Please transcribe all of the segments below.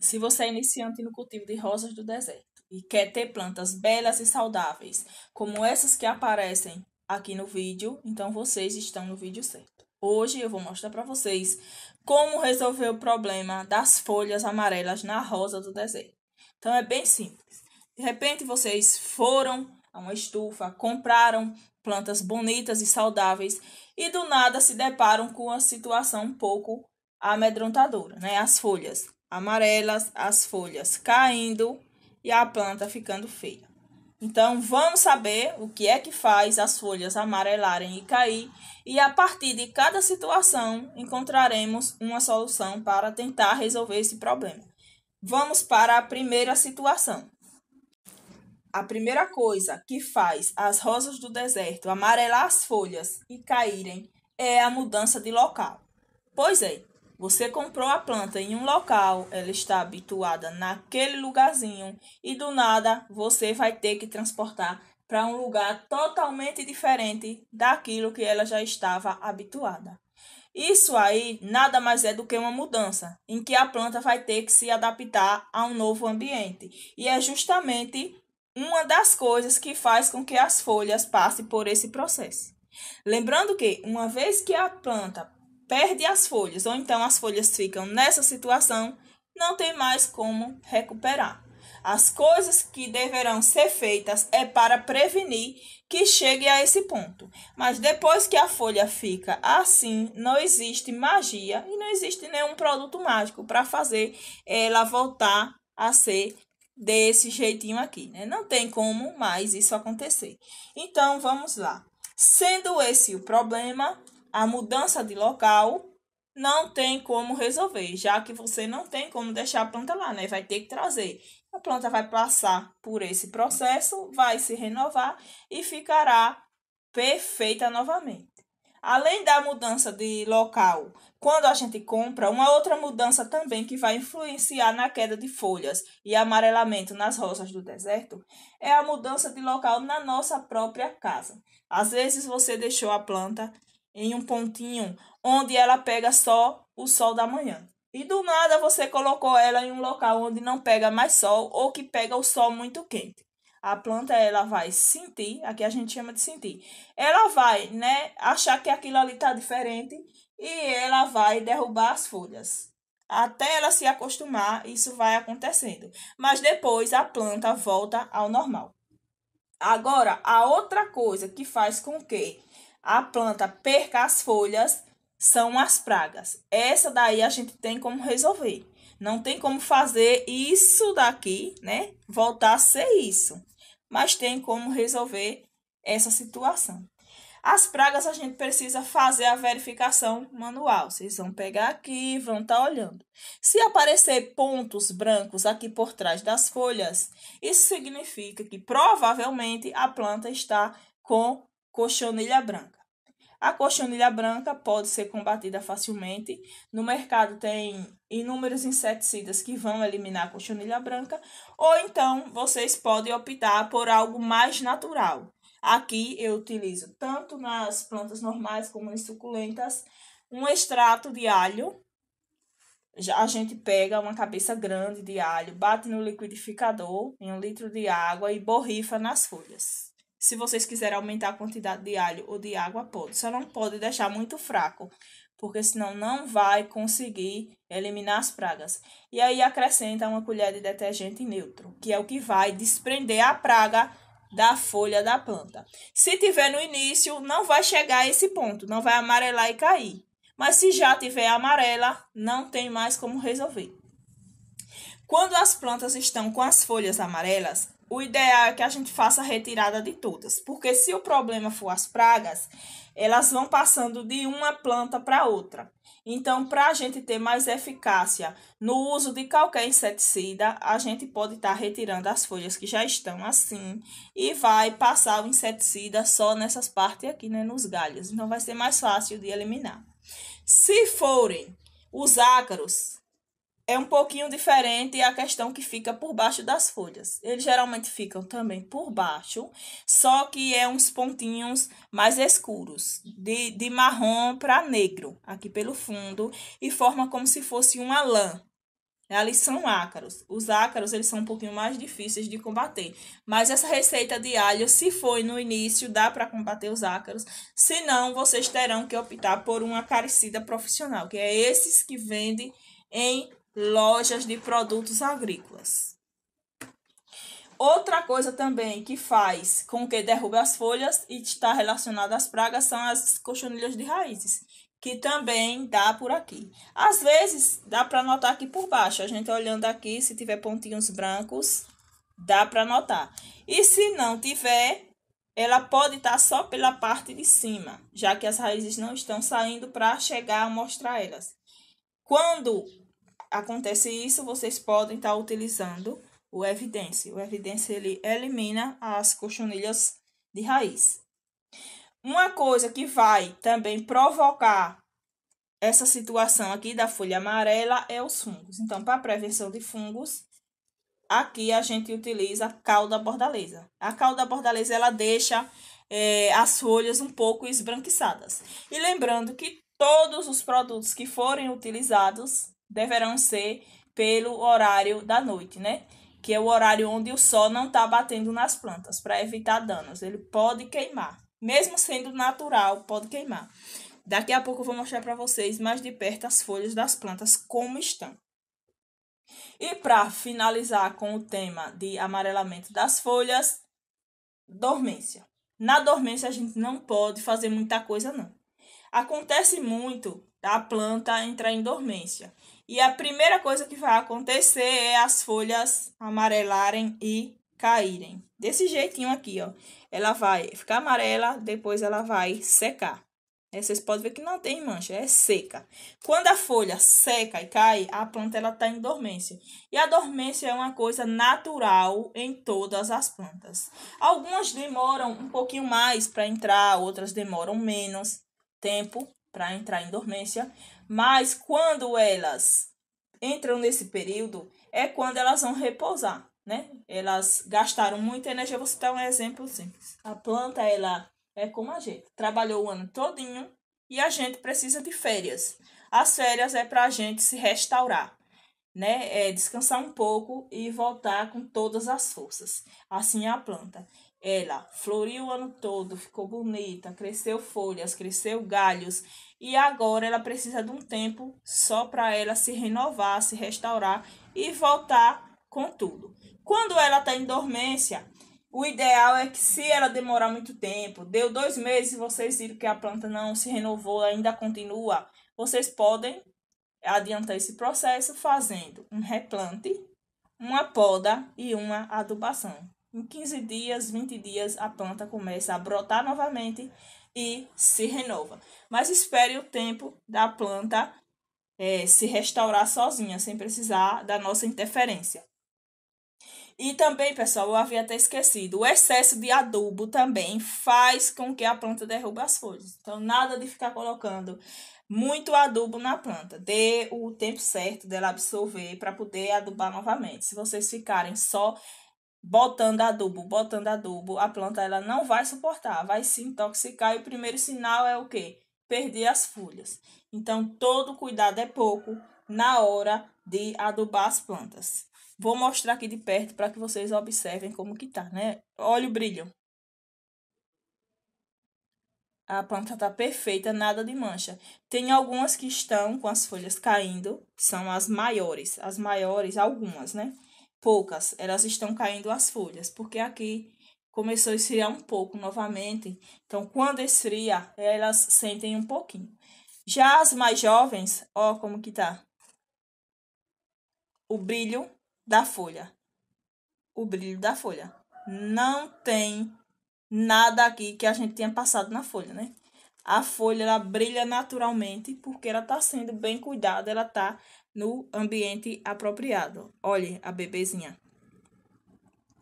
Se você é iniciante no cultivo de rosas do deserto e quer ter plantas belas e saudáveis, como essas que aparecem aqui no vídeo, então vocês estão no vídeo certo. Hoje eu vou mostrar para vocês como resolver o problema das folhas amarelas na rosa do deserto. Então é bem simples. De repente vocês foram a uma estufa, compraram plantas bonitas e saudáveis e do nada se deparam com uma situação um pouco amedrontadora, né? As folhas amarelas, as folhas caindo e a planta ficando feia. Então, vamos saber o que é que faz as folhas amarelarem e cair, e a partir de cada situação encontraremos uma solução para tentar resolver esse problema. Vamos para a primeira situação. A primeira coisa que faz as rosas do deserto amarelar as folhas e caírem é a mudança de local. Pois é, você comprou a planta em um local, ela está habituada naquele lugarzinho e do nada você vai ter que transportar para um lugar totalmente diferente daquilo que ela já estava habituada. Isso aí nada mais é do que uma mudança, em que a planta vai ter que se adaptar a um novo ambiente. E é justamente uma das coisas que faz com que as folhas passem por esse processo. Lembrando que, uma vez que a planta perde as folhas, ou então as folhas ficam nessa situação, não tem mais como recuperar. As coisas que deverão ser feitas é para prevenir que chegue a esse ponto. Mas depois que a folha fica assim, não existe magia e não existe nenhum produto mágico para fazer ela voltar a ser desse jeitinho aqui, né? Não tem como mais isso acontecer. Então vamos lá. Sendo esse o problema, a mudança de local não tem como resolver, já que você não tem como deixar a planta lá, né? Vai ter que trazer. A planta vai passar por esse processo, vai se renovar e ficará perfeita novamente. Além da mudança de local, quando a gente compra, uma outra mudança também que vai influenciar na queda de folhas e amarelamento nas rosas do deserto é a mudança de local na nossa própria casa. Às vezes você deixou a planta em um pontinho onde ela pega só o sol da manhã. E do nada você colocou ela em um local onde não pega mais sol ou que pega o sol muito quente. A planta ela vai sentir, aqui a gente chama de sentir. Ela vai, né, achar que aquilo ali tá diferente e ela vai derrubar as folhas. Até ela se acostumar, isso vai acontecendo. Mas depois a planta volta ao normal. Agora, a outra coisa que faz com que a planta perca as folhas são as pragas. Essa daí a gente tem como resolver. Não tem como fazer isso daqui, né? Voltar a ser isso. Mas tem como resolver essa situação. As pragas a gente precisa fazer a verificação manual. Vocês vão pegar aqui vão estar tá olhando. Se aparecer pontos brancos aqui por trás das folhas, isso significa que provavelmente a planta está com Cochonilha branca. A cochonilha branca pode ser combatida facilmente. No mercado tem inúmeros inseticidas que vão eliminar a cochonilha branca, ou então vocês podem optar por algo mais natural. Aqui eu utilizo tanto nas plantas normais como nas suculentas um extrato de alho. A gente pega uma cabeça grande de alho, bate no liquidificador em um litro de água e borrifa nas folhas. Se vocês quiserem aumentar a quantidade de alho ou de água, pode. Só não pode deixar muito fraco, porque senão não vai conseguir eliminar as pragas. E aí acrescenta uma colher de detergente neutro, que é o que vai desprender a praga da folha da planta. Se tiver no início, não vai chegar a esse ponto, não vai amarelar e cair. Mas se já tiver amarela, não tem mais como resolver. Quando as plantas estão com as folhas amarelas, o ideal é que a gente faça a retirada de todas, porque se o problema for as pragas, elas vão passando de uma planta para outra. Então, para a gente ter mais eficácia no uso de qualquer inseticida, a gente pode estar tá retirando as folhas que já estão assim e vai passar o inseticida só nessas partes aqui, né, nos galhos. Então, vai ser mais fácil de eliminar. Se forem os ácaros, é um pouquinho diferente a questão que fica por baixo das folhas. Eles geralmente ficam também por baixo, só que é uns pontinhos mais escuros, de, de marrom para negro, aqui pelo fundo, e forma como se fosse uma lã. Ali são ácaros. Os ácaros, eles são um pouquinho mais difíceis de combater. Mas essa receita de alho, se foi no início, dá para combater os ácaros. Se não, vocês terão que optar por um acaricida profissional, que é esses que vendem em lojas de produtos agrícolas. Outra coisa também que faz com que derrube as folhas e está relacionada às pragas são as cochonilhas de raízes, que também dá por aqui. Às vezes, dá para notar aqui por baixo. A gente olhando aqui, se tiver pontinhos brancos, dá para notar. E se não tiver, ela pode estar tá só pela parte de cima, já que as raízes não estão saindo para chegar a mostrar elas. Quando acontece isso, vocês podem estar utilizando o evidência O evidência ele elimina as cochonilhas de raiz. Uma coisa que vai também provocar essa situação aqui da folha amarela é os fungos. Então, para prevenção de fungos, aqui a gente utiliza a calda bordaleza. A calda bordaleza ela deixa é, as folhas um pouco esbranquiçadas. E lembrando que todos os produtos que forem utilizados deverão ser pelo horário da noite, né? Que é o horário onde o sol não está batendo nas plantas, para evitar danos. Ele pode queimar, mesmo sendo natural, pode queimar. Daqui a pouco eu vou mostrar para vocês mais de perto as folhas das plantas como estão. E para finalizar com o tema de amarelamento das folhas, dormência. Na dormência a gente não pode fazer muita coisa não. Acontece muito da planta entrar em dormência. E a primeira coisa que vai acontecer é as folhas amarelarem e caírem. Desse jeitinho aqui, ó. Ela vai ficar amarela, depois ela vai secar. É, vocês podem ver que não tem mancha, é seca. Quando a folha seca e cai, a planta ela está em dormência. E a dormência é uma coisa natural em todas as plantas. Algumas demoram um pouquinho mais para entrar, outras demoram menos tempo para entrar em dormência, mas quando elas entram nesse período, é quando elas vão repousar, né? Elas gastaram muita energia. Vou citar um exemplo simples. A planta, ela é como a gente, trabalhou o ano todinho e a gente precisa de férias. As férias é para a gente se restaurar, né? É descansar um pouco e voltar com todas as forças. Assim é a planta. Ela floriu o ano todo, ficou bonita, cresceu folhas, cresceu galhos e agora ela precisa de um tempo só para ela se renovar, se restaurar e voltar com tudo. Quando ela está em dormência, o ideal é que se ela demorar muito tempo, deu dois meses e vocês viram que a planta não se renovou, ainda continua, vocês podem adiantar esse processo fazendo um replante, uma poda e uma adubação. Em 15 dias, 20 dias, a planta começa a brotar novamente e se renova. Mas espere o tempo da planta é, se restaurar sozinha, sem precisar da nossa interferência. E também, pessoal, eu havia até esquecido, o excesso de adubo também faz com que a planta derrube as folhas. Então, nada de ficar colocando muito adubo na planta. Dê o tempo certo dela absorver para poder adubar novamente. Se vocês ficarem só botando adubo, botando adubo, a planta ela não vai suportar, vai se intoxicar e o primeiro sinal é o quê? Perder as folhas. Então, todo cuidado é pouco na hora de adubar as plantas. Vou mostrar aqui de perto para que vocês observem como que tá, né? Olha o brilho. A planta tá perfeita, nada de mancha. Tem algumas que estão com as folhas caindo, são as maiores, as maiores, algumas, né? poucas, elas estão caindo as folhas, porque aqui começou a esfriar um pouco novamente. Então, quando esfria, elas sentem um pouquinho. Já as mais jovens, ó como que tá. O brilho da folha. O brilho da folha. Não tem nada aqui que a gente tenha passado na folha, né? A folha ela brilha naturalmente porque ela está sendo bem cuidada, ela está no ambiente apropriado. Olhe a bebezinha.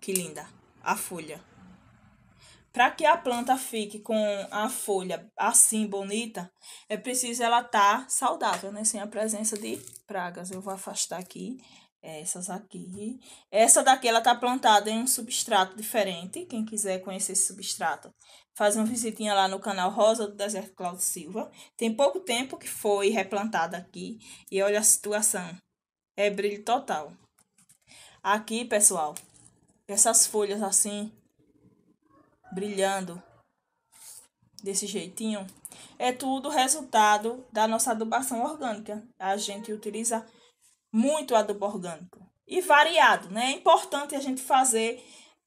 Que linda. A folha. Para que a planta fique com a folha assim bonita, é preciso ela estar tá saudável, né? Sem a presença de pragas. Eu vou afastar aqui essas aqui. Essa daqui, ela tá plantada em um substrato diferente. Quem quiser conhecer esse substrato, faz uma visitinha lá no canal Rosa do Deserto Cláudio Silva. Tem pouco tempo que foi replantada aqui. E olha a situação. É brilho total. Aqui, pessoal, essas folhas assim, brilhando desse jeitinho, é tudo resultado da nossa adubação orgânica. A gente utiliza muito adubo orgânico. E variado, né? É importante a gente fazer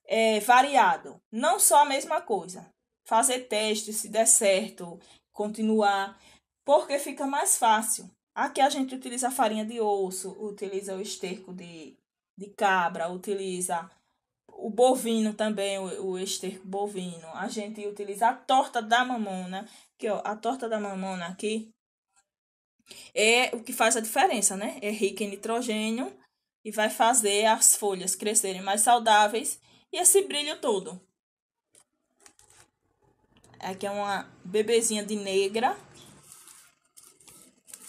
é, variado. Não só a mesma coisa. Fazer teste se der certo, continuar. Porque fica mais fácil. Aqui a gente utiliza farinha de osso, utiliza o esterco de, de cabra, utiliza o bovino também, o, o esterco bovino. A gente utiliza a torta da mamona, que ó, a torta da mamona aqui é o que faz a diferença, né? É rica em nitrogênio e vai fazer as folhas crescerem mais saudáveis e esse brilho todo. Aqui é uma bebezinha de negra,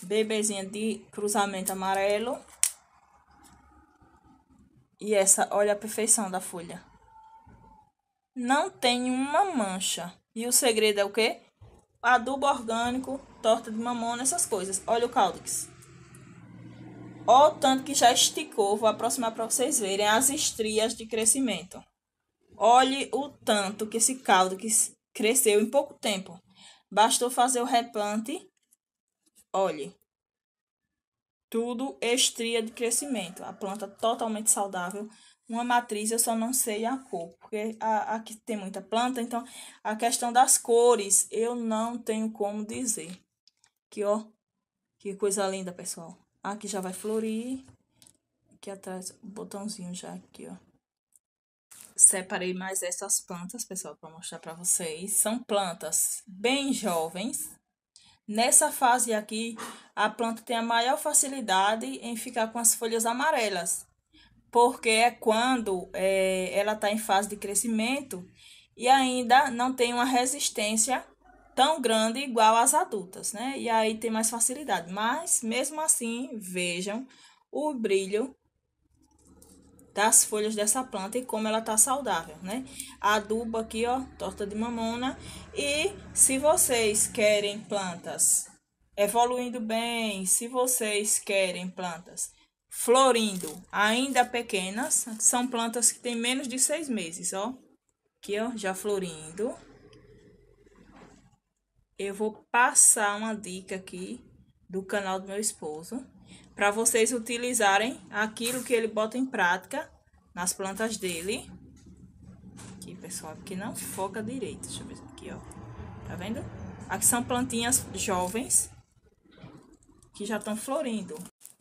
bebezinha de cruzamento amarelo. E essa, olha a perfeição da folha. Não tem uma mancha. E o segredo é o quê? adubo orgânico, torta de mamona, essas coisas. Olha o cáudix. Olha o tanto que já esticou. Vou aproximar para vocês verem as estrias de crescimento. Olhe o tanto que esse que cresceu em pouco tempo. Bastou fazer o replante. Olhe. Tudo estria de crescimento. A planta totalmente saudável uma matriz, eu só não sei a cor, porque a, aqui tem muita planta, então a questão das cores eu não tenho como dizer. Aqui, ó, que coisa linda, pessoal. Aqui já vai florir, aqui atrás, o botãozinho já aqui, ó. Separei mais essas plantas, pessoal, para mostrar para vocês. São plantas bem jovens, Nessa fase aqui, a planta tem a maior facilidade em ficar com as folhas amarelas porque é quando é, ela está em fase de crescimento e ainda não tem uma resistência tão grande igual às adultas, né? E aí tem mais facilidade. Mas, mesmo assim, vejam o brilho das folhas dessa planta e como ela tá saudável, né? Adubo aqui, ó, torta de mamona. E se vocês querem plantas evoluindo bem, se vocês querem plantas Florindo, ainda pequenas, são plantas que têm menos de seis meses, ó. Aqui, ó, já florindo. Eu vou passar uma dica aqui do canal do meu esposo para vocês utilizarem aquilo que ele bota em prática nas plantas dele. Aqui, pessoal, aqui não foca direito. Deixa eu ver aqui, ó. Tá vendo? Aqui são plantinhas jovens que já estão florindo.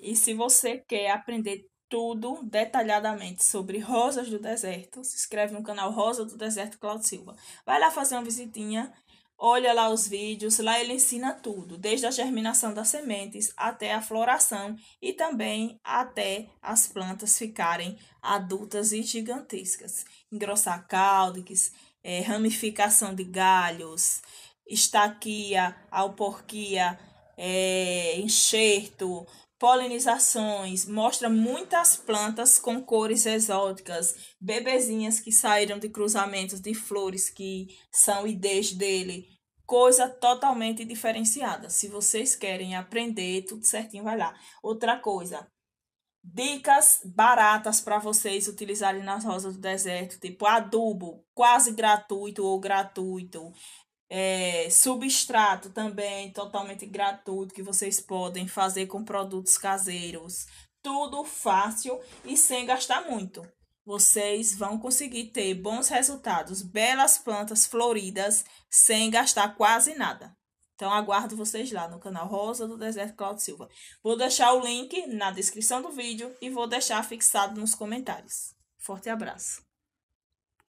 E se você quer aprender tudo detalhadamente sobre rosas do deserto, se inscreve no canal Rosa do Deserto Claudio Silva. Vai lá fazer uma visitinha, olha lá os vídeos, lá ele ensina tudo, desde a germinação das sementes até a floração e também até as plantas ficarem adultas e gigantescas. Engrossar cáudices, é, eh, ramificação de galhos, estaquia, alporquia, é, enxerto, polinizações, mostra muitas plantas com cores exóticas, bebezinhas que saíram de cruzamentos de flores que são idês dele, coisa totalmente diferenciada. Se vocês querem aprender, tudo certinho vai lá. Outra coisa, dicas baratas para vocês utilizarem nas rosas do deserto, tipo adubo, quase gratuito ou gratuito, é, substrato também totalmente gratuito que vocês podem fazer com produtos caseiros. Tudo fácil e sem gastar muito. Vocês vão conseguir ter bons resultados, belas plantas floridas sem gastar quase nada. Então aguardo vocês lá no canal Rosa do Deserto Claudio Silva. Vou deixar o link na descrição do vídeo e vou deixar fixado nos comentários. Forte abraço.